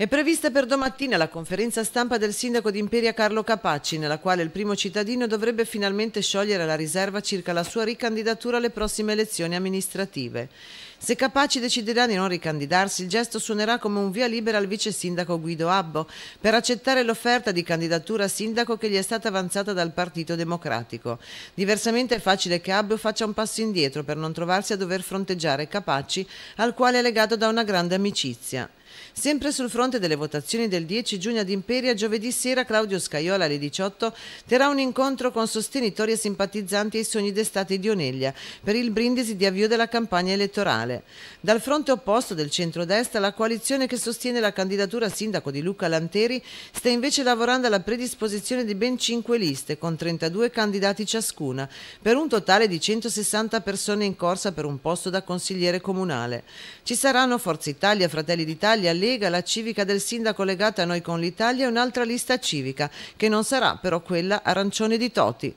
È prevista per domattina la conferenza stampa del sindaco di Imperia Carlo Capacci, nella quale il primo cittadino dovrebbe finalmente sciogliere la riserva circa la sua ricandidatura alle prossime elezioni amministrative. Se Capacci deciderà di non ricandidarsi, il gesto suonerà come un via libera al vice sindaco Guido Abbo per accettare l'offerta di candidatura a sindaco che gli è stata avanzata dal Partito Democratico. Diversamente è facile che Abbo faccia un passo indietro per non trovarsi a dover fronteggiare Capacci, al quale è legato da una grande amicizia. Sempre sul fronte delle votazioni del 10 giugno ad Imperia, giovedì sera Claudio Scaiola alle 18 terrà un incontro con sostenitori e simpatizzanti ai sogni d'estate di Oneglia per il brindisi di avvio della campagna elettorale. Dal fronte opposto del centrodestra, la coalizione che sostiene la candidatura a sindaco di Luca Lanteri sta invece lavorando alla predisposizione di ben 5 liste con 32 candidati ciascuna, per un totale di 160 persone in corsa per un posto da consigliere comunale. Ci saranno Forza Italia, Fratelli d'Italia, Italia Lega, la civica del sindaco legata a noi con l'Italia e un'altra lista civica, che non sarà però quella arancione di Toti.